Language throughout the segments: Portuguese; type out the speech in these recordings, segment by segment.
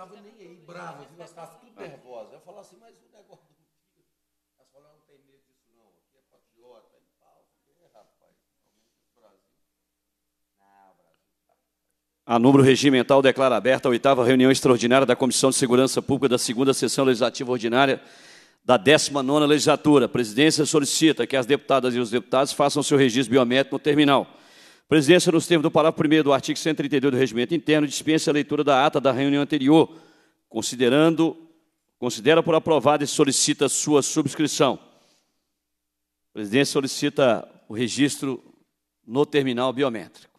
estava nem aí, bravas, elas estavam tudo nervosa. Eu falava assim, mas o negócio do tiro. Elas falaram, não tem medo disso não, aqui é patriota e pau. É, rapaz, realmente o Brasil. Tá não, Brasil. Tá tá a número regimental declara aberta a oitava reunião extraordinária da Comissão de Segurança Pública da segunda sessão legislativa ordinária da 19ª legislatura. A presidência solicita que as deputadas e os deputados façam seu registro biométrico no terminal presidência, nos termos do parágrafo 1 do artigo 132 do Regimento Interno, dispensa a leitura da ata da reunião anterior, considerando, considera por aprovada e solicita sua subscrição. A presidência solicita o registro no terminal biométrico.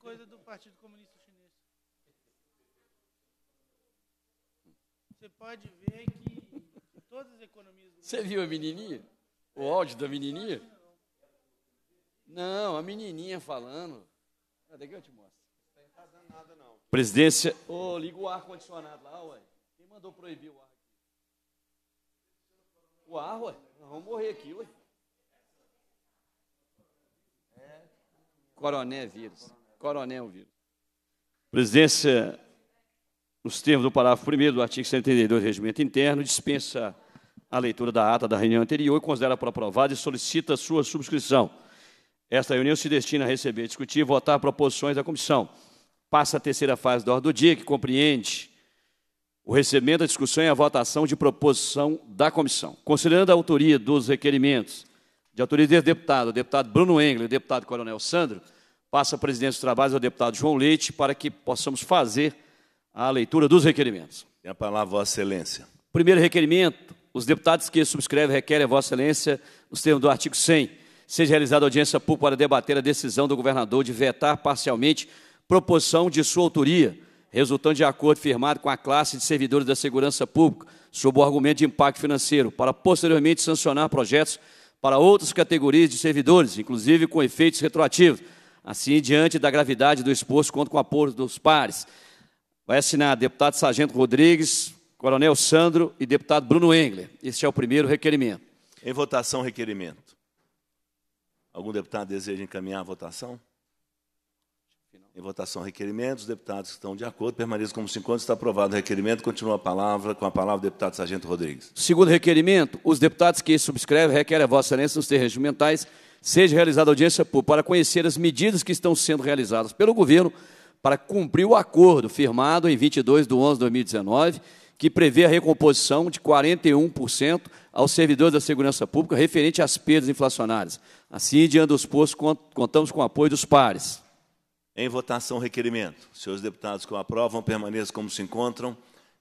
coisa do Partido Comunista Chinês. Você pode ver que todas as economias. Você viu a menininha? O áudio da menininha? Não, a menininha falando. Cadê que eu te mostro? Não está dando nada, não. Presidência. Ô, oh, liga o ar-condicionado lá, ué. Quem mandou proibir o ar aqui? O ar, ué. Nós vamos morrer aqui, ué. É. Coroné vírus coronel Vila. Presidência, nos termos do parágrafo 1 do artigo 132 do Regimento Interno, dispensa a leitura da ata da reunião anterior e considera por aprovada e solicita sua subscrição. Esta reunião se destina a receber, discutir e votar proposições da comissão. Passa a terceira fase da ordem do dia, que compreende o recebimento, a discussão e a votação de proposição da comissão. Considerando a autoria dos requerimentos de autoria desse deputado, deputado Bruno Engler e deputado Coronel Sandro, Passa a presidência dos trabalhos ao deputado João Leite para que possamos fazer a leitura dos requerimentos. Tem a palavra, Vossa Excelência. Primeiro requerimento, os deputados que subscrevem requerem a Vossa Excelência, nos termos do artigo 100, seja realizada audiência pública para debater a decisão do governador de vetar parcialmente proposição de sua autoria, resultando de acordo firmado com a classe de servidores da segurança pública, sob o argumento de impacto financeiro, para posteriormente sancionar projetos para outras categorias de servidores, inclusive com efeitos retroativos, Assim, diante da gravidade do exposto, conto com o apoio dos pares. Vai assinar deputado Sargento Rodrigues, Coronel Sandro e deputado Bruno Engler. Este é o primeiro requerimento. Em votação, requerimento. Algum deputado deseja encaminhar a votação? Em votação, requerimento. Os deputados que estão de acordo permaneçam como se encontram. Está aprovado o requerimento. Continua a palavra com a palavra o deputado Sargento Rodrigues. Segundo requerimento, os deputados que subscrevem requerem a Vossa Excelência nos termos regimentais Seja realizada audiência pública para conhecer as medidas que estão sendo realizadas pelo governo para cumprir o acordo firmado em 22 de 11 de 2019, que prevê a recomposição de 41% aos servidores da segurança pública referente às perdas inflacionárias. Assim, diante dos postos, contamos com o apoio dos pares. Em votação, requerimento. Senhores deputados que o aprovam, permaneçam como se encontram.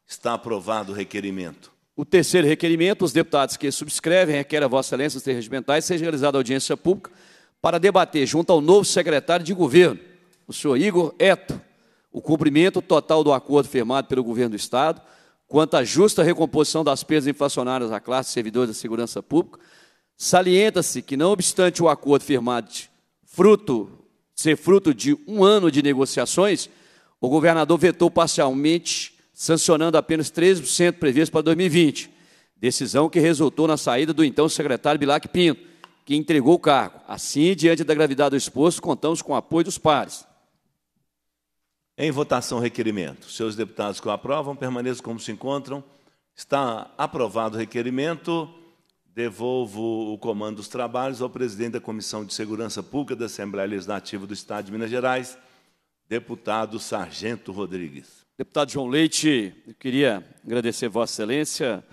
Está aprovado o requerimento. O terceiro requerimento, os deputados que subscrevem requerem a Vossa Excelência os termos regimentais seja realizada audiência pública para debater junto ao novo secretário de governo, o senhor Igor Eto, o cumprimento total do acordo firmado pelo governo do Estado quanto à justa recomposição das perdas inflacionárias à classe servidores da segurança pública. Salienta-se que, não obstante o acordo firmado fruto, ser fruto de um ano de negociações, o governador vetou parcialmente sancionando apenas 13% previsto para 2020. Decisão que resultou na saída do então secretário Bilac Pinto, que entregou o cargo. Assim, diante da gravidade do exposto, contamos com o apoio dos pares. Em votação, requerimento. Seus deputados que o aprovam, permaneçam como se encontram. Está aprovado o requerimento. Devolvo o comando dos trabalhos ao presidente da Comissão de Segurança Pública da Assembleia Legislativa do Estado de Minas Gerais, Deputado Sargento Rodrigues. Deputado João Leite, eu queria agradecer Vossa Excelência,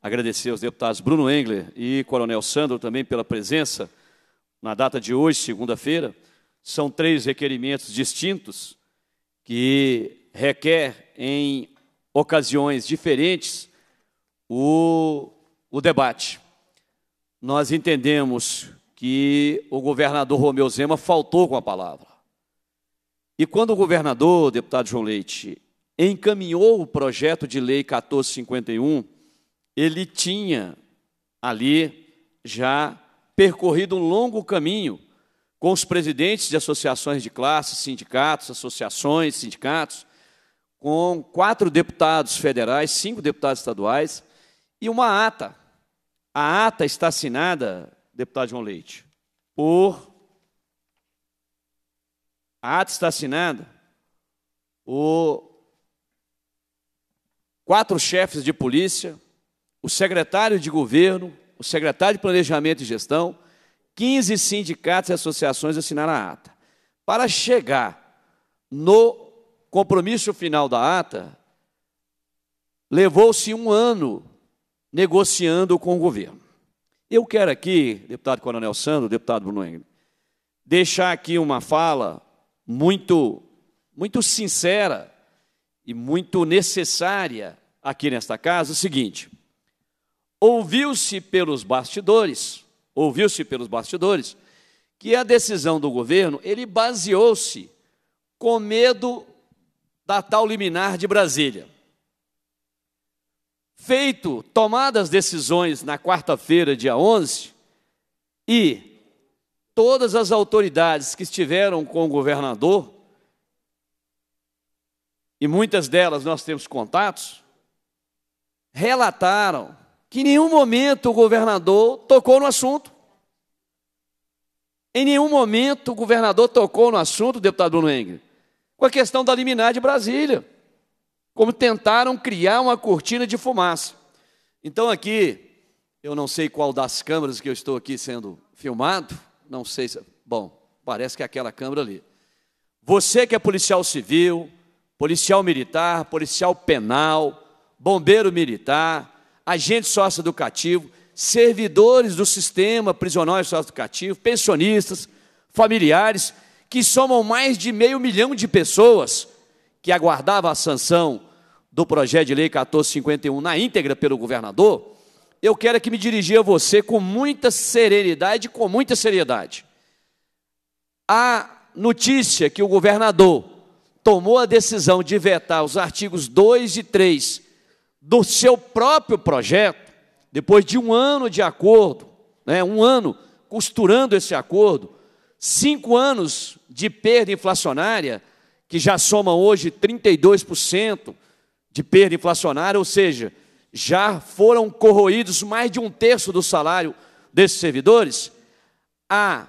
agradecer aos deputados Bruno Engler e Coronel Sandro também pela presença na data de hoje, segunda-feira. São três requerimentos distintos que requer em ocasiões diferentes o, o debate. Nós entendemos que o governador Romeu Zema faltou com a palavra. E quando o governador, o deputado João Leite, encaminhou o projeto de lei 1451, ele tinha ali já percorrido um longo caminho com os presidentes de associações de classe, sindicatos, associações, sindicatos, com quatro deputados federais, cinco deputados estaduais e uma ata. A ata está assinada, deputado João Leite, por a ata está assinada, o quatro chefes de polícia, o secretário de governo, o secretário de planejamento e gestão, 15 sindicatos e associações assinaram a ata. Para chegar no compromisso final da ata, levou-se um ano negociando com o governo. Eu quero aqui, deputado Coronel Sandro, deputado Bruno Engel, deixar aqui uma fala muito, muito sincera e muito necessária aqui nesta casa o seguinte: ouviu-se pelos bastidores, ouviu-se pelos bastidores, que a decisão do governo ele baseou-se com medo da tal liminar de Brasília. Feito, tomadas decisões na quarta-feira, dia 11, e todas as autoridades que estiveram com o governador, e muitas delas nós temos contatos, relataram que em nenhum momento o governador tocou no assunto. Em nenhum momento o governador tocou no assunto, deputado Bruno Engel, com a questão da liminar de Brasília, como tentaram criar uma cortina de fumaça. Então aqui, eu não sei qual das câmaras que eu estou aqui sendo filmado, não sei se. Bom, parece que é aquela câmara ali. Você que é policial civil, policial militar, policial penal, bombeiro militar, agente socioeducativo, servidores do sistema prisional e socioeducativo, pensionistas, familiares, que somam mais de meio milhão de pessoas que aguardava a sanção do projeto de lei 1451 na íntegra pelo governador, eu quero é que me dirigir a você com muita serenidade, com muita seriedade. A notícia que o governador tomou a decisão de vetar os artigos 2 e 3 do seu próprio projeto, depois de um ano de acordo, né, um ano costurando esse acordo, cinco anos de perda inflacionária, que já soma hoje 32% de perda inflacionária, ou seja, já foram corroídos mais de um terço do salário desses servidores, a,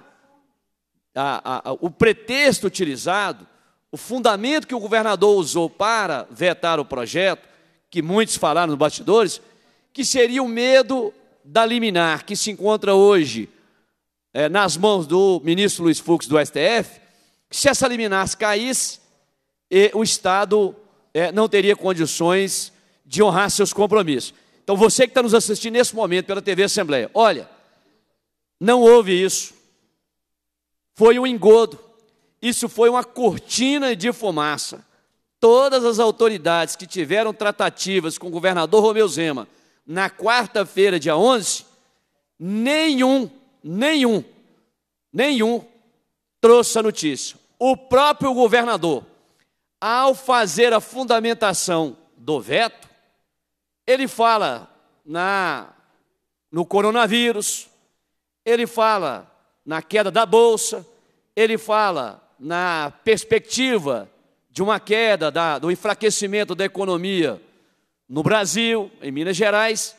a, a, o pretexto utilizado, o fundamento que o governador usou para vetar o projeto, que muitos falaram nos bastidores, que seria o medo da liminar que se encontra hoje é, nas mãos do ministro Luiz Fux do STF, se essa liminar caísse, o Estado é, não teria condições de honrar seus compromissos. Então, você que está nos assistindo nesse momento pela TV Assembleia, olha, não houve isso. Foi um engodo. Isso foi uma cortina de fumaça. Todas as autoridades que tiveram tratativas com o governador Romeu Zema na quarta-feira, dia 11, nenhum, nenhum, nenhum trouxe a notícia. O próprio governador, ao fazer a fundamentação do veto, ele fala na no coronavírus, ele fala na queda da bolsa, ele fala na perspectiva de uma queda da, do enfraquecimento da economia no Brasil, em Minas Gerais,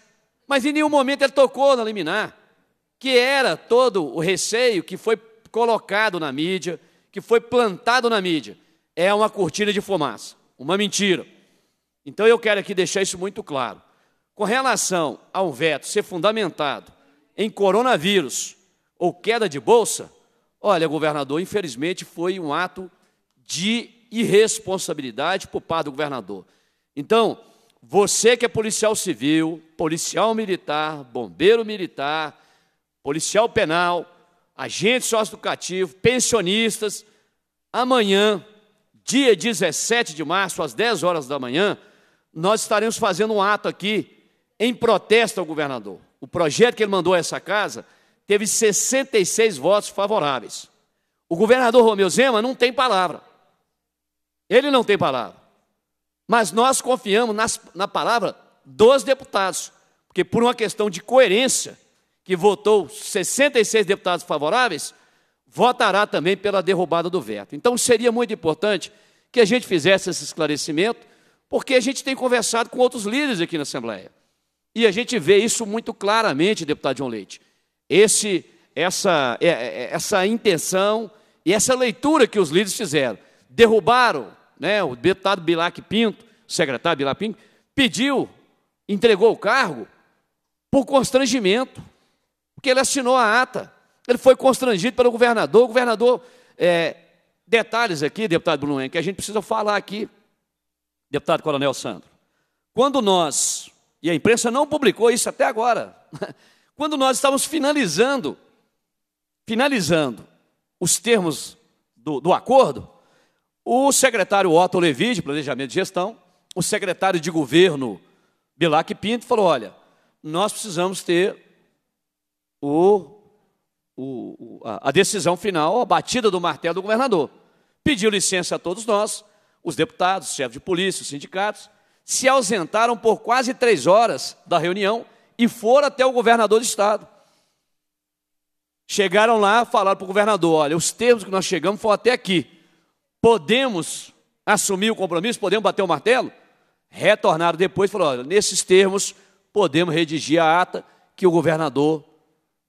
mas em nenhum momento ele tocou na liminar, que era todo o receio que foi colocado na mídia, que foi plantado na mídia. É uma cortina de fumaça, uma mentira. Então eu quero aqui deixar isso muito claro. Com relação a um veto ser fundamentado em coronavírus ou queda de bolsa, olha, governador, infelizmente foi um ato de irresponsabilidade por parte do governador. Então, você que é policial civil, policial militar, bombeiro militar, policial penal, agente educativo, pensionistas, amanhã, dia 17 de março, às 10 horas da manhã, nós estaremos fazendo um ato aqui em protesto ao governador. O projeto que ele mandou a essa casa teve 66 votos favoráveis. O governador Romeu Zema não tem palavra. Ele não tem palavra. Mas nós confiamos nas, na palavra dos deputados, porque por uma questão de coerência, que votou 66 deputados favoráveis, votará também pela derrubada do veto. Então seria muito importante que a gente fizesse esse esclarecimento porque a gente tem conversado com outros líderes aqui na Assembleia. E a gente vê isso muito claramente, deputado João Leite. Esse, essa, é, é, é, essa intenção e essa leitura que os líderes fizeram. Derrubaram, né, o deputado Bilac Pinto, o secretário Bilac Pinto, pediu, entregou o cargo por constrangimento, porque ele assinou a ata. Ele foi constrangido pelo governador. O governador, é, detalhes aqui, deputado Bruno Henrique, que a gente precisa falar aqui deputado Coronel Sandro, quando nós, e a imprensa não publicou isso até agora, quando nós estávamos finalizando, finalizando os termos do, do acordo, o secretário Otto Levi, de Planejamento e Gestão, o secretário de Governo, Bilac Pinto, falou, olha, nós precisamos ter o o, a decisão final, a batida do martelo do governador. Pediu licença a todos nós, os deputados, chefes de polícia, os sindicatos, se ausentaram por quase três horas da reunião e foram até o governador do estado. Chegaram lá, falaram para o governador: olha, os termos que nós chegamos foram até aqui. Podemos assumir o compromisso? Podemos bater o martelo? Retornaram depois e falaram: olha, nesses termos, podemos redigir a ata que o governador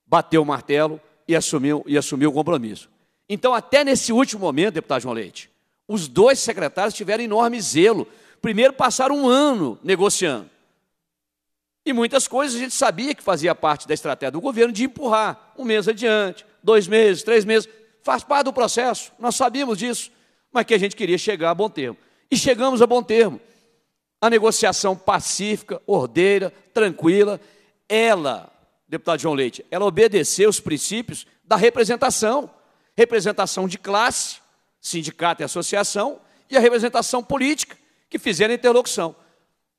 bateu o martelo e assumiu, e assumiu o compromisso. Então, até nesse último momento, deputado João Leite, os dois secretários tiveram enorme zelo. Primeiro passaram um ano negociando. E muitas coisas a gente sabia que fazia parte da estratégia do governo de empurrar um mês adiante, dois meses, três meses. Faz parte do processo, nós sabíamos disso, mas que a gente queria chegar a bom termo. E chegamos a bom termo. A negociação pacífica, ordeira, tranquila, ela, deputado João Leite, ela obedeceu os princípios da representação, representação de classe, sindicato e associação, e a representação política, que fizeram a interlocução.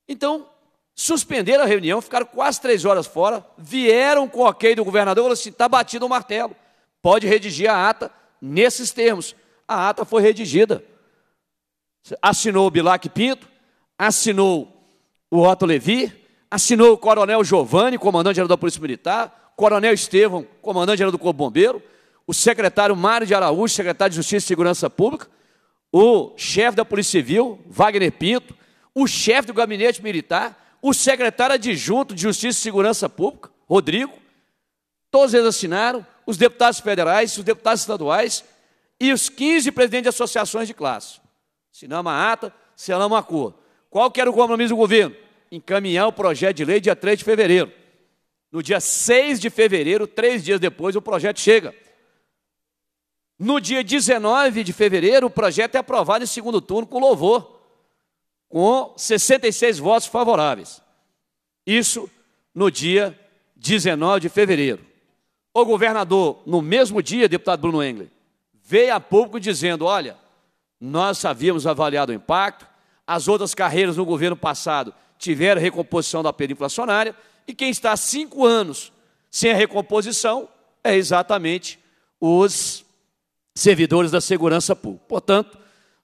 Então, suspenderam a reunião, ficaram quase três horas fora, vieram com o ok do governador, falou assim, está batido o martelo, pode redigir a ata nesses termos. A ata foi redigida. Assinou o Bilac Pinto, assinou o Otto Levi, assinou o Coronel Giovanni, comandante-geral da Polícia Militar, Coronel Estevão, comandante-geral do Corpo Bombeiro, o secretário Mário de Araújo, secretário de Justiça e Segurança Pública, o chefe da Polícia Civil, Wagner Pinto, o chefe do gabinete militar, o secretário adjunto de Justiça e Segurança Pública, Rodrigo, todos eles assinaram, os deputados federais, os deputados estaduais e os 15 presidentes de associações de classe. Assinamos a ata, selamos a cor. Qual que era o compromisso do governo? Encaminhar o projeto de lei dia 3 de fevereiro. No dia 6 de fevereiro, três dias depois, o projeto chega. No dia 19 de fevereiro, o projeto é aprovado em segundo turno com louvor, com 66 votos favoráveis. Isso no dia 19 de fevereiro. O governador, no mesmo dia, deputado Bruno Engler, veio a público dizendo: olha, nós havíamos avaliado o impacto, as outras carreiras no governo passado tiveram recomposição da perda inflacionária, e quem está há cinco anos sem a recomposição é exatamente os servidores da segurança pública. Portanto,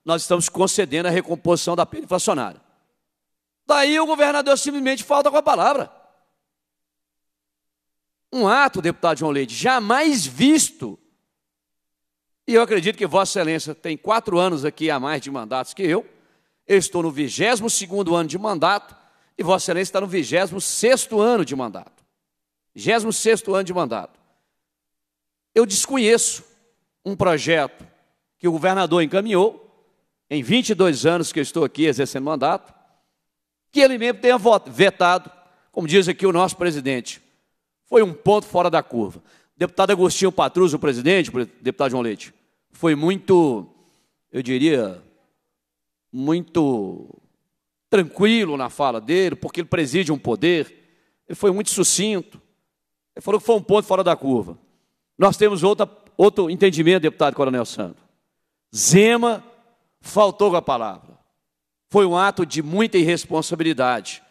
nós estamos concedendo a recomposição da perda inflacionária. Daí o governador simplesmente falta com a palavra. Um ato, deputado João Leite, jamais visto. E eu acredito que Vossa Excelência tem quatro anos aqui a mais de mandatos que eu. Eu estou no 22 ano de mandato e Vossa Excelência está no 26 ano de mandato. 26 ano de mandato. Eu desconheço um projeto que o governador encaminhou, em 22 anos que eu estou aqui exercendo mandato, que ele mesmo tenha vetado, como diz aqui o nosso presidente. Foi um ponto fora da curva. Deputado Agostinho Patrus, o presidente, deputado João Leite, foi muito, eu diria, muito tranquilo na fala dele, porque ele preside um poder, ele foi muito sucinto, ele falou que foi um ponto fora da curva. Nós temos outra outro entendimento, deputado Coronel Santo. Zema faltou com a palavra. Foi um ato de muita irresponsabilidade.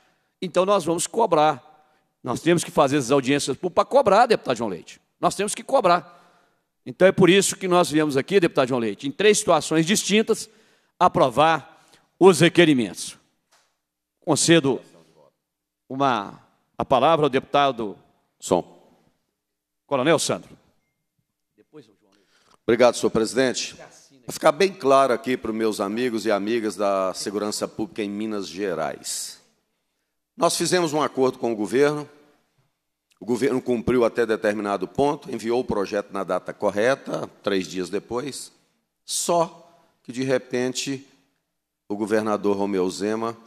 Então nós vamos cobrar. Nós temos que fazer as audiências para cobrar, deputado João Leite. Nós temos que cobrar. Então é por isso que nós viemos aqui, deputado João Leite, em três situações distintas, aprovar os requerimentos. Concedo uma, a palavra ao deputado Som. Coronel Sandro. Obrigado, senhor presidente. Para ficar bem claro aqui para os meus amigos e amigas da Segurança Pública em Minas Gerais. Nós fizemos um acordo com o governo, o governo cumpriu até determinado ponto, enviou o projeto na data correta, três dias depois, só que, de repente, o governador Romeu Zema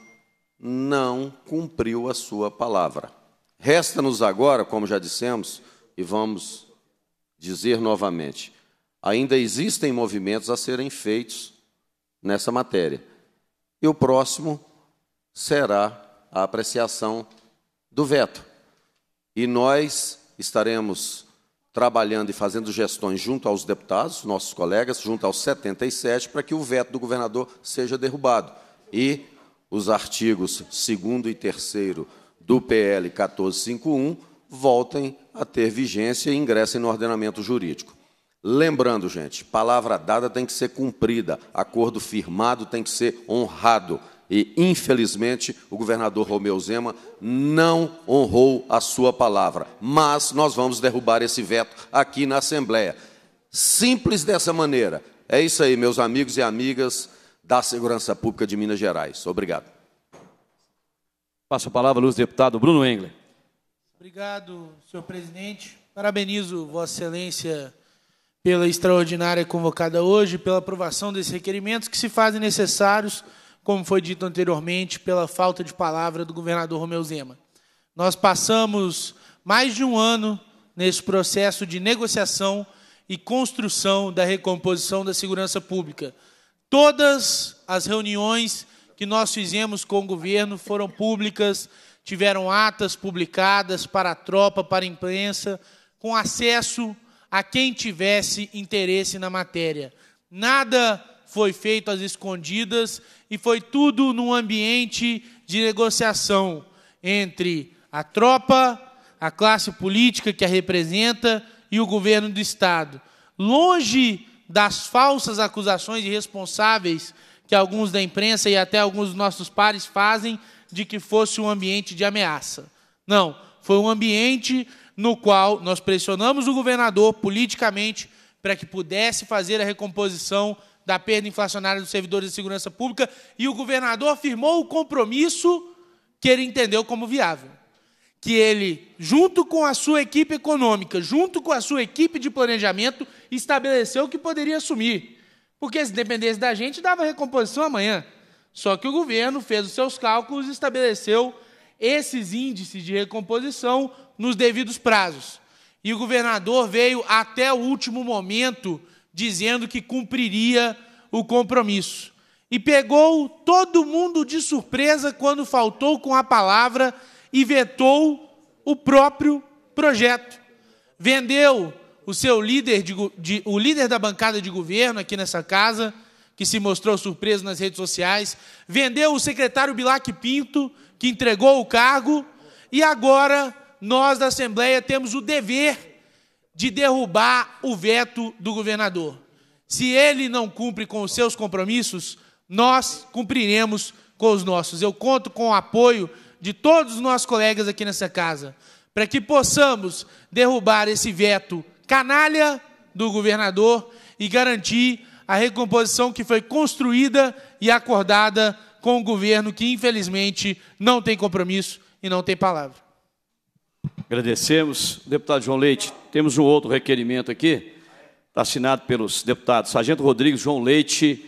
não cumpriu a sua palavra. Resta-nos agora, como já dissemos, e vamos dizer novamente, ainda existem movimentos a serem feitos nessa matéria. E o próximo será a apreciação do veto. E nós estaremos trabalhando e fazendo gestões junto aos deputados, nossos colegas, junto aos 77, para que o veto do governador seja derrubado. E os artigos 2 e 3 do PL 1451 voltem a ter vigência e ingressem no ordenamento jurídico. Lembrando, gente, palavra dada tem que ser cumprida, acordo firmado tem que ser honrado. E, infelizmente, o governador Romeu Zema não honrou a sua palavra. Mas nós vamos derrubar esse veto aqui na Assembleia. Simples dessa maneira. É isso aí, meus amigos e amigas da Segurança Pública de Minas Gerais. Obrigado. Passo a palavra ao deputado Bruno Engler. Obrigado, senhor presidente. Parabenizo Vossa Excelência pela extraordinária convocada hoje, pela aprovação desses requerimentos que se fazem necessários, como foi dito anteriormente, pela falta de palavra do governador Romeu Zema. Nós passamos mais de um ano nesse processo de negociação e construção da recomposição da segurança pública. Todas as reuniões que nós fizemos com o governo foram públicas, tiveram atas publicadas para a tropa, para a imprensa, com acesso a quem tivesse interesse na matéria. Nada foi feito às escondidas e foi tudo num ambiente de negociação entre a tropa, a classe política que a representa e o governo do Estado. Longe das falsas acusações irresponsáveis que alguns da imprensa e até alguns dos nossos pares fazem de que fosse um ambiente de ameaça. Não, foi um ambiente no qual nós pressionamos o governador politicamente para que pudesse fazer a recomposição da perda inflacionária dos servidores de segurança pública e o governador afirmou o compromisso que ele entendeu como viável. Que ele, junto com a sua equipe econômica, junto com a sua equipe de planejamento, estabeleceu que poderia assumir. Porque se dependesse da gente, dava recomposição amanhã. Só que o governo fez os seus cálculos e estabeleceu esses índices de recomposição nos devidos prazos. E o governador veio até o último momento dizendo que cumpriria o compromisso. E pegou todo mundo de surpresa quando faltou com a palavra e vetou o próprio projeto. Vendeu o seu líder, de, de, o líder da bancada de governo aqui nessa casa, que se mostrou surpreso nas redes sociais, vendeu o secretário Bilac Pinto, que entregou o cargo, e agora nós da Assembleia temos o dever de derrubar o veto do governador. Se ele não cumpre com os seus compromissos, nós cumpriremos com os nossos. Eu conto com o apoio de todos os nossos colegas aqui nessa casa, para que possamos derrubar esse veto canalha do governador e garantir a recomposição que foi construída e acordada com o um governo que, infelizmente, não tem compromisso e não tem palavra. Agradecemos. Deputado João Leite, temos um outro requerimento aqui, tá assinado pelos deputados Sargento Rodrigues, João Leite,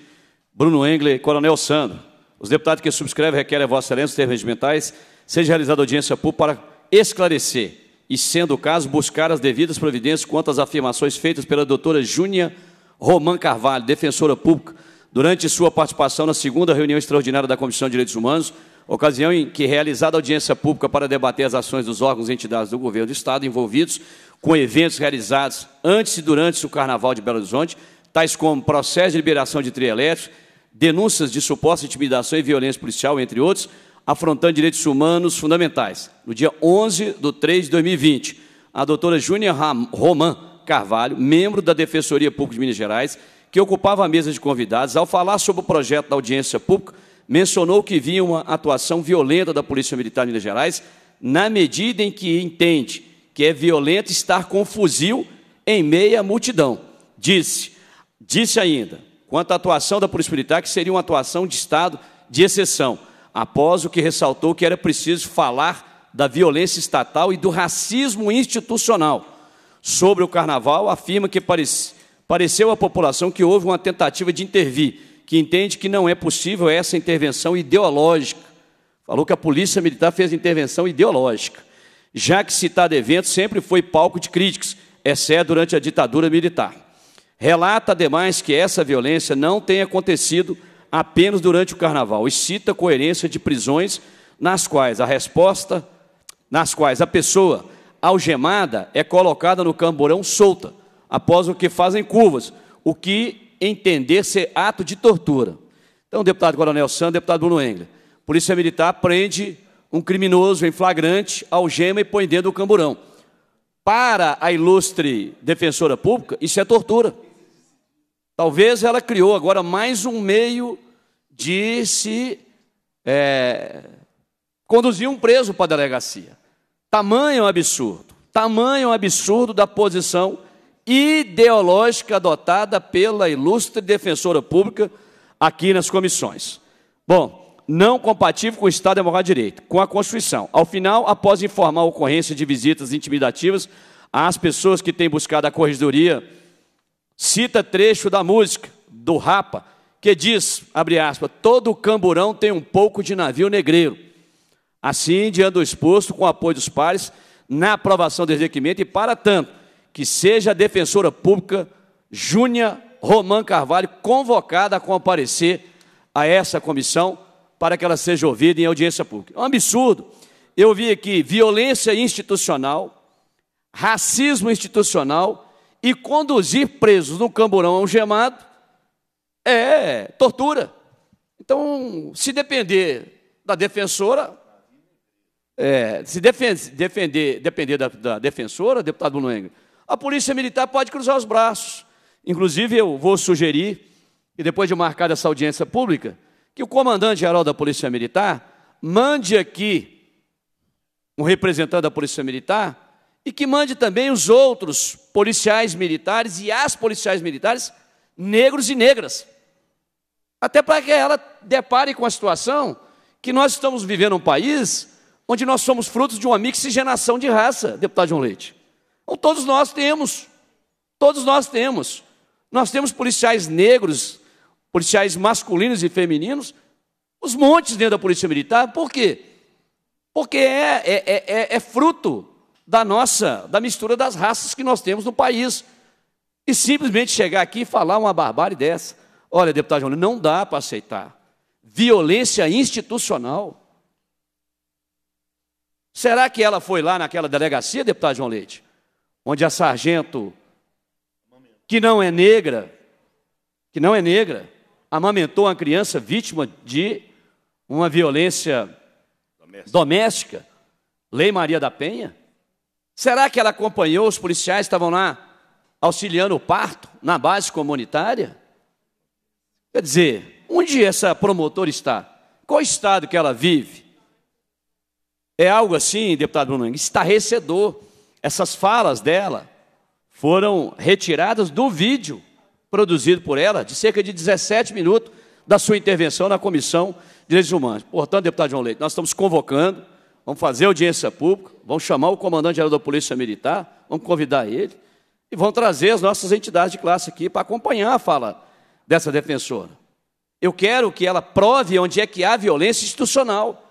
Bruno Engler e Coronel Sandro. Os deputados que subscrevem requerem a Vossa Excelência os termos regimentais, seja realizada audiência pública para esclarecer e, sendo o caso, buscar as devidas providências quanto às afirmações feitas pela doutora Júnia Roman Carvalho, defensora pública durante sua participação na segunda reunião extraordinária da Comissão de Direitos Humanos, ocasião em que realizada audiência pública para debater as ações dos órgãos e entidades do governo do Estado envolvidos com eventos realizados antes e durante o Carnaval de Belo Horizonte, tais como processo de liberação de trielétricos, denúncias de suposta intimidação e violência policial, entre outros, afrontando direitos humanos fundamentais. No dia 11 de 3 de 2020, a doutora Júnia Roman Carvalho, membro da Defensoria Pública de Minas Gerais, que ocupava a mesa de convidados, ao falar sobre o projeto da audiência pública, mencionou que vinha uma atuação violenta da Polícia Militar de Minas Gerais, na medida em que entende que é violento estar com fuzil em meia multidão. Disse, disse ainda, quanto à atuação da Polícia Militar, que seria uma atuação de Estado de exceção, após o que ressaltou que era preciso falar da violência estatal e do racismo institucional. Sobre o Carnaval, afirma que parecia pareceu à população que houve uma tentativa de intervir, que entende que não é possível essa intervenção ideológica. Falou que a Polícia Militar fez intervenção ideológica, já que citado evento sempre foi palco de críticas, exceto durante a ditadura militar. Relata, ademais, que essa violência não tem acontecido apenas durante o carnaval e cita coerência de prisões nas quais a resposta, nas quais a pessoa algemada é colocada no camburão solta, após o que fazem curvas, o que entender ser ato de tortura. Então, deputado Coronel Sandro, deputado Bruno Engler, Polícia Militar prende um criminoso em flagrante, algema e põe dentro do camburão. Para a ilustre defensora pública, isso é tortura. Talvez ela criou agora mais um meio de se é, conduzir um preso para a delegacia. Tamanho absurdo, tamanho absurdo da posição ideológica adotada pela ilustre defensora pública aqui nas comissões. Bom, não compatível com o Estado Democrático de Direito, com a Constituição. Ao final, após informar a ocorrência de visitas intimidativas às pessoas que têm buscado a corregedoria, cita trecho da música do Rapa, que diz, abre aspas, todo camburão tem um pouco de navio negreiro. Assim, diante do exposto, com o apoio dos pares, na aprovação do requerimento e para tanto, que seja a defensora pública Júnia Romã Carvalho convocada a comparecer a essa comissão para que ela seja ouvida em audiência pública. É um absurdo. Eu vi aqui violência institucional, racismo institucional e conduzir presos no camburão algemado é tortura. Então, se depender da defensora, é, se defende, defender, depender da, da defensora, deputado Bruno Engel, a polícia militar pode cruzar os braços. Inclusive, eu vou sugerir, e depois de marcar essa audiência pública, que o comandante-geral da Polícia Militar mande aqui um representante da Polícia Militar e que mande também os outros policiais militares e as policiais militares negros e negras. Até para que ela depare com a situação que nós estamos vivendo um país onde nós somos frutos de uma mixigenação de raça, deputado João Leite. Ou todos nós temos. Todos nós temos. Nós temos policiais negros, policiais masculinos e femininos, os montes dentro da Polícia Militar. Por quê? Porque é, é, é, é, é fruto da nossa, da mistura das raças que nós temos no país. E simplesmente chegar aqui e falar uma barbárie dessa. Olha, deputado João, não dá para aceitar. Violência institucional. Será que ela foi lá naquela delegacia, deputado João Leite? onde a sargento, que não é negra, que não é negra, amamentou uma criança vítima de uma violência doméstica. doméstica. Lei Maria da Penha? Será que ela acompanhou os policiais que estavam lá auxiliando o parto na base comunitária? Quer dizer, onde essa promotora está? Qual estado que ela vive? É algo assim, deputado Bruno, estarrecedor. Essas falas dela foram retiradas do vídeo produzido por ela, de cerca de 17 minutos, da sua intervenção na Comissão de Direitos Humanos. Portanto, deputado João Leite, nós estamos convocando, vamos fazer audiência pública, vamos chamar o comandante-geral da Polícia Militar, vamos convidar ele, e vamos trazer as nossas entidades de classe aqui para acompanhar a fala dessa defensora. Eu quero que ela prove onde é que há violência institucional.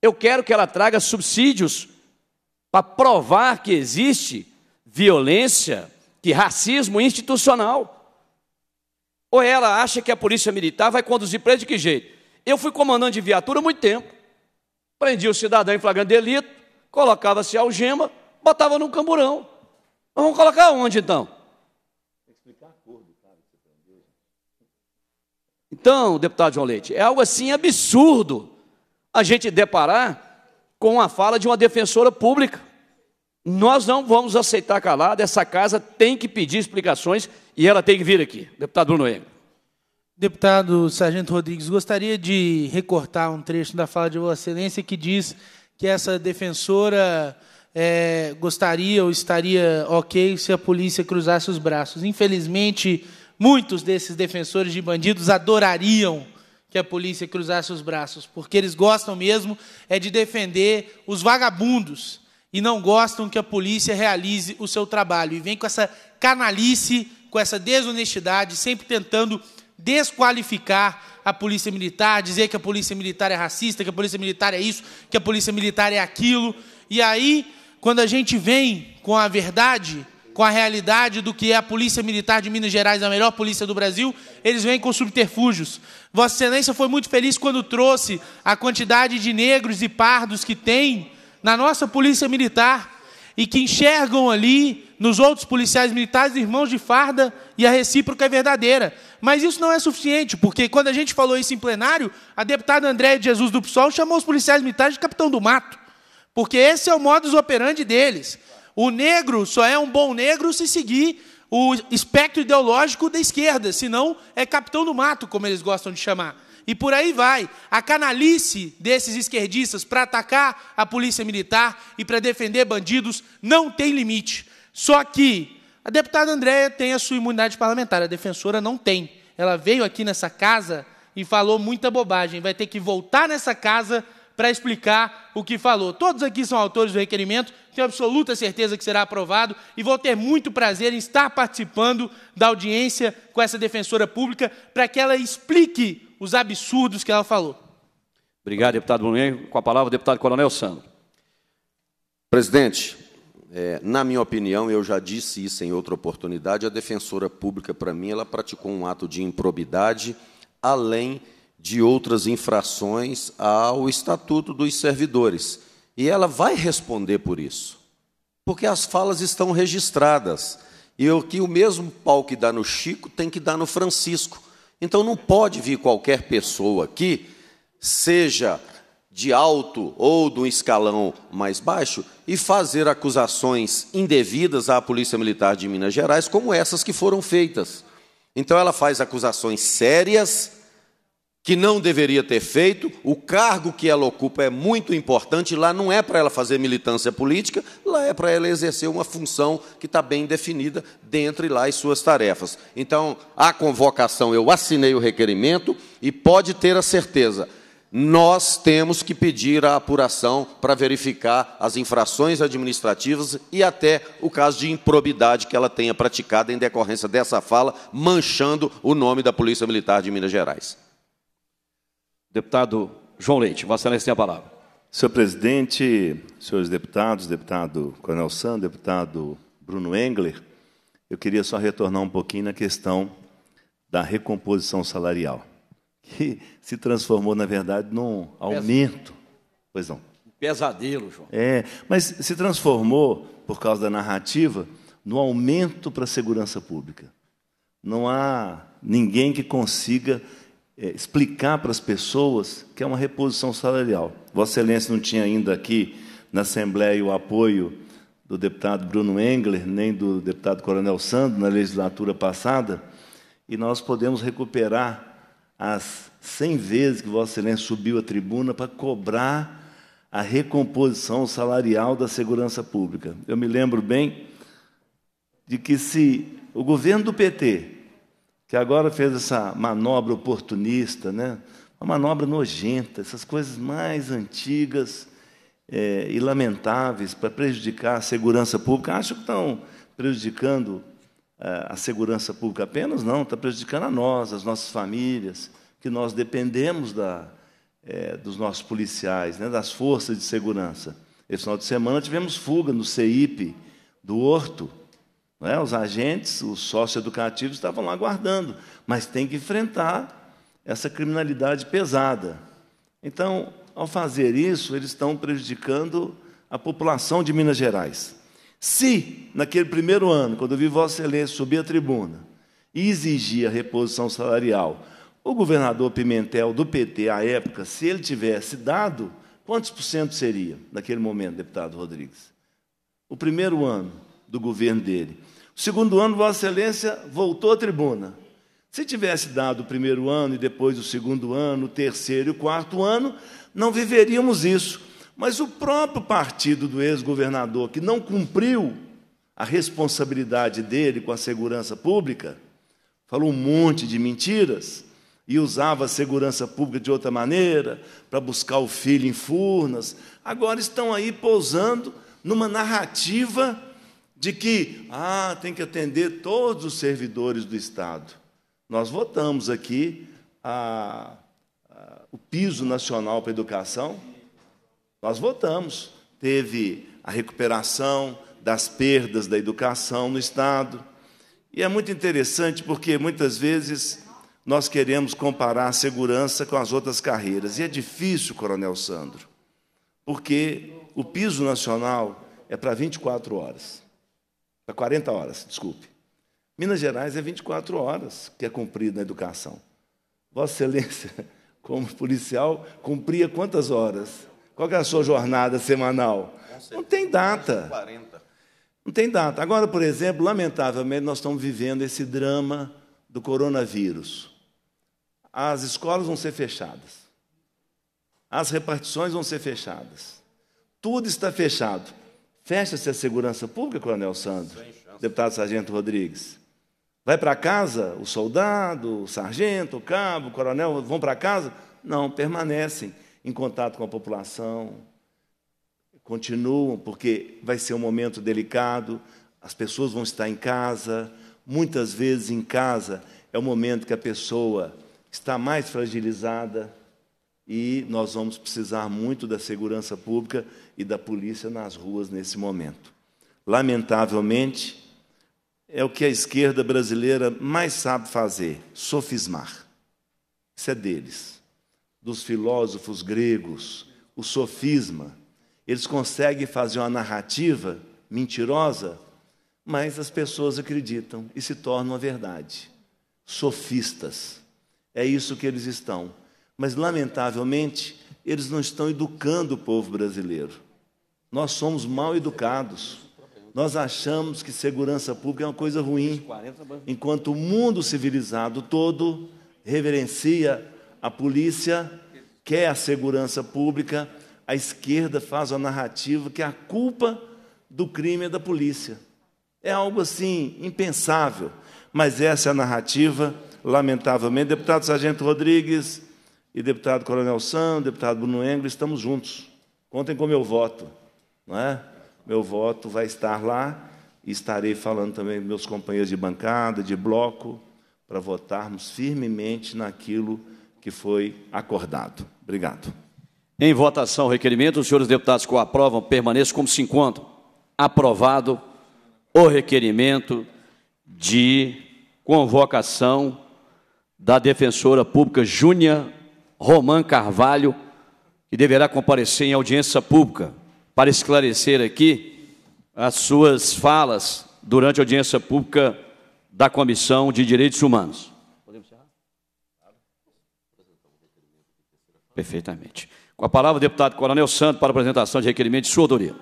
Eu quero que ela traga subsídios para provar que existe violência, que racismo institucional. Ou ela acha que a polícia militar vai conduzir preso de que jeito? Eu fui comandante de viatura há muito tempo. Prendia o cidadão em flagrante delito, colocava-se algema, botava num camburão. Mas vamos colocar onde então? Tá então, deputado João Leite, é algo assim absurdo a gente deparar com a fala de uma defensora pública. Nós não vamos aceitar calada, essa casa tem que pedir explicações e ela tem que vir aqui. Deputado Bruno Deputado Sargento Rodrigues, gostaria de recortar um trecho da fala de Vossa Excelência que diz que essa defensora é, gostaria ou estaria ok se a polícia cruzasse os braços. Infelizmente, muitos desses defensores de bandidos adorariam que a polícia cruzasse os braços, porque eles gostam mesmo é de defender os vagabundos e não gostam que a polícia realize o seu trabalho. E vem com essa canalice, com essa desonestidade, sempre tentando desqualificar a polícia militar, dizer que a polícia militar é racista, que a polícia militar é isso, que a polícia militar é aquilo. E aí, quando a gente vem com a verdade, com a realidade do que é a Polícia Militar de Minas Gerais, a melhor polícia do Brasil, eles vêm com subterfúgios. Vossa Excelência foi muito feliz quando trouxe a quantidade de negros e pardos que tem na nossa Polícia Militar e que enxergam ali nos outros policiais militares irmãos de farda e a recíproca é verdadeira. Mas isso não é suficiente, porque quando a gente falou isso em plenário, a deputada Andréa de Jesus do PSOL chamou os policiais militares de capitão do mato, porque esse é o modus operandi deles. O negro só é um bom negro se seguir o espectro ideológico da esquerda, senão é capitão do mato, como eles gostam de chamar. E por aí vai. A canalice desses esquerdistas para atacar a polícia militar e para defender bandidos não tem limite. Só que a deputada Andréia tem a sua imunidade parlamentar, a defensora não tem. Ela veio aqui nessa casa e falou muita bobagem. Vai ter que voltar nessa casa para explicar o que falou. Todos aqui são autores do requerimento, tenho absoluta certeza que será aprovado e vou ter muito prazer em estar participando da audiência com essa defensora pública para que ela explique os absurdos que ela falou. Obrigado, deputado Brunet. Com a palavra, o deputado Coronel Sandro. Presidente, é, na minha opinião, eu já disse isso em outra oportunidade, a defensora pública, para mim, ela praticou um ato de improbidade, além de de outras infrações ao Estatuto dos Servidores. E ela vai responder por isso, porque as falas estão registradas. E o que o mesmo pau que dá no Chico tem que dar no Francisco. Então não pode vir qualquer pessoa aqui, seja de alto ou de um escalão mais baixo, e fazer acusações indevidas à Polícia Militar de Minas Gerais, como essas que foram feitas. Então ela faz acusações sérias que não deveria ter feito, o cargo que ela ocupa é muito importante, lá não é para ela fazer militância política, lá é para ela exercer uma função que está bem definida dentre lá as suas tarefas. Então, a convocação, eu assinei o requerimento e pode ter a certeza, nós temos que pedir a apuração para verificar as infrações administrativas e até o caso de improbidade que ela tenha praticado em decorrência dessa fala, manchando o nome da Polícia Militar de Minas Gerais. Deputado João Leite, Vossa Excelência tem a palavra. Senhor presidente, senhores deputados, deputado Coronel San, deputado Bruno Engler, eu queria só retornar um pouquinho na questão da recomposição salarial, que se transformou, na verdade, num aumento. Pois não. Pesadelo, João. É, mas se transformou, por causa da narrativa, no aumento para a segurança pública. Não há ninguém que consiga é, explicar para as pessoas que é uma reposição salarial. Vossa Excelência não tinha ainda aqui na Assembleia o apoio do deputado Bruno Engler, nem do deputado Coronel Sando na legislatura passada, e nós podemos recuperar as 100 vezes que Vossa Excelência subiu a tribuna para cobrar a recomposição salarial da segurança pública. Eu me lembro bem de que se o governo do PT que agora fez essa manobra oportunista, né? uma manobra nojenta, essas coisas mais antigas é, e lamentáveis para prejudicar a segurança pública. Acho que estão prejudicando é, a segurança pública apenas, não, está prejudicando a nós, as nossas famílias, que nós dependemos da, é, dos nossos policiais, né, das forças de segurança. Esse final de semana tivemos fuga no CEIP do Horto, né? Os agentes, os socioeducativos estavam lá aguardando, mas tem que enfrentar essa criminalidade pesada. Então, ao fazer isso, eles estão prejudicando a população de Minas Gerais. Se, naquele primeiro ano, quando eu vi Vossa Excelência subir a tribuna e exigir a reposição salarial, o governador Pimentel, do PT, à época, se ele tivesse dado, quantos por cento seria naquele momento, deputado Rodrigues? O primeiro ano do governo dele segundo ano, Vossa Excelência voltou à tribuna. Se tivesse dado o primeiro ano e depois o segundo ano, o terceiro e o quarto ano, não viveríamos isso. Mas o próprio partido do ex-governador, que não cumpriu a responsabilidade dele com a segurança pública, falou um monte de mentiras e usava a segurança pública de outra maneira, para buscar o filho em Furnas, agora estão aí pousando numa narrativa de que ah, tem que atender todos os servidores do Estado. Nós votamos aqui a, a, o piso nacional para a educação. Nós votamos. Teve a recuperação das perdas da educação no Estado. E é muito interessante porque muitas vezes nós queremos comparar a segurança com as outras carreiras. E é difícil, Coronel Sandro, porque o piso nacional é para 24 horas. É 40 horas, desculpe. Minas Gerais é 24 horas que é cumprido na educação. Vossa Excelência, como policial, cumpria quantas horas? Qual é a sua jornada semanal? Não tem data. Não tem data. Agora, por exemplo, lamentavelmente, nós estamos vivendo esse drama do coronavírus. As escolas vão ser fechadas. As repartições vão ser fechadas. Tudo está fechado. Fecha-se a segurança pública, Coronel Santos, deputado Sargento Rodrigues. Vai para casa o soldado, o sargento, o cabo, o coronel, vão para casa? Não, permanecem em contato com a população, continuam, porque vai ser um momento delicado, as pessoas vão estar em casa, muitas vezes em casa é o momento que a pessoa está mais fragilizada e nós vamos precisar muito da segurança pública e da polícia nas ruas nesse momento. Lamentavelmente, é o que a esquerda brasileira mais sabe fazer: sofismar. Isso é deles, dos filósofos gregos, o sofisma. Eles conseguem fazer uma narrativa mentirosa, mas as pessoas acreditam e se tornam a verdade. Sofistas. É isso que eles estão. Mas, lamentavelmente, eles não estão educando o povo brasileiro. Nós somos mal educados. Nós achamos que segurança pública é uma coisa ruim, enquanto o mundo civilizado todo reverencia a polícia, quer a segurança pública, a esquerda faz uma narrativa que é a culpa do crime é da polícia. É algo assim impensável, mas essa é a narrativa, lamentavelmente. Deputado Sargento Rodrigues e deputado Coronel Sam, deputado Bruno Engle, estamos juntos. Contem com meu voto. Não é? Meu voto vai estar lá e estarei falando também com meus companheiros de bancada, de bloco, para votarmos firmemente naquilo que foi acordado. Obrigado. Em votação, requerimento. Os senhores deputados que o aprovam permaneçam como se encontram. Aprovado o requerimento de convocação da defensora pública Júnia Romã Carvalho, que deverá comparecer em audiência pública para esclarecer aqui as suas falas durante a audiência pública da Comissão de Direitos Humanos. Podemos encerrar? Perfeitamente. Com a palavra, o deputado Coronel Santo, para apresentação de requerimento de sua autoria.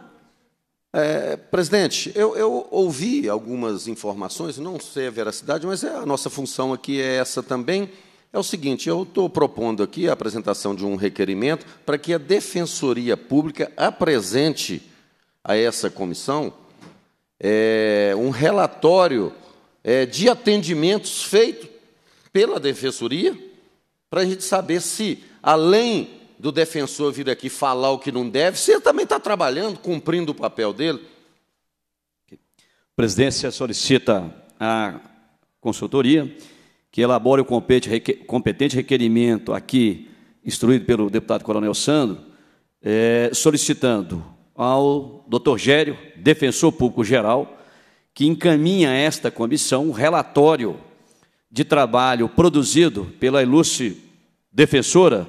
É, presidente, eu, eu, ouvi algumas informações, não sei a veracidade, mas é, a nossa função aqui é essa também. É o seguinte, eu estou propondo aqui a apresentação de um requerimento para que a Defensoria Pública apresente a essa comissão é, um relatório é, de atendimentos feito pela Defensoria, para a gente saber se, além do defensor vir aqui falar o que não deve, se ele também está trabalhando, cumprindo o papel dele. A presidência solicita a consultoria que elabore o competente requerimento aqui, instruído pelo deputado Coronel Sandro, é, solicitando ao doutor Gério, defensor público geral, que encaminhe a esta comissão um relatório de trabalho produzido pela ilustre defensora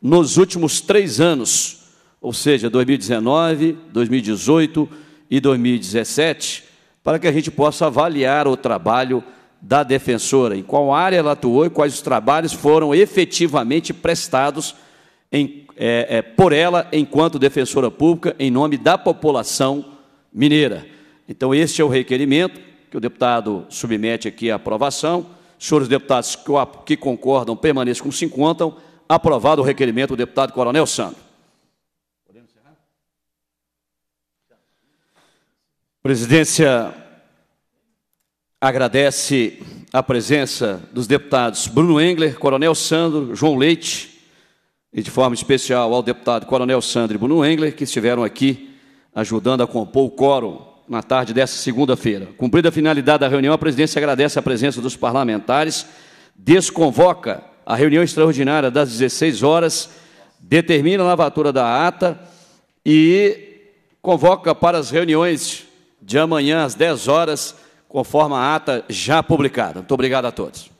nos últimos três anos, ou seja, 2019, 2018 e 2017, para que a gente possa avaliar o trabalho da defensora, em qual área ela atuou e quais os trabalhos foram efetivamente prestados em, é, é, por ela enquanto defensora pública em nome da população mineira. Então, este é o requerimento que o deputado submete aqui à aprovação. Senhores deputados que, que concordam, permaneçam como se encontram. Aprovado o requerimento do deputado Coronel Santos. Podemos encerrar? Presidência agradece a presença dos deputados Bruno Engler, Coronel Sandro, João Leite, e de forma especial ao deputado Coronel Sandro e Bruno Engler, que estiveram aqui ajudando a compor o quórum na tarde desta segunda-feira. Cumprida a finalidade da reunião, a presidência agradece a presença dos parlamentares, desconvoca a reunião extraordinária das 16 horas, determina a lavatura da ata e convoca para as reuniões de amanhã às 10 horas conforme a ata já publicada. Muito obrigado a todos.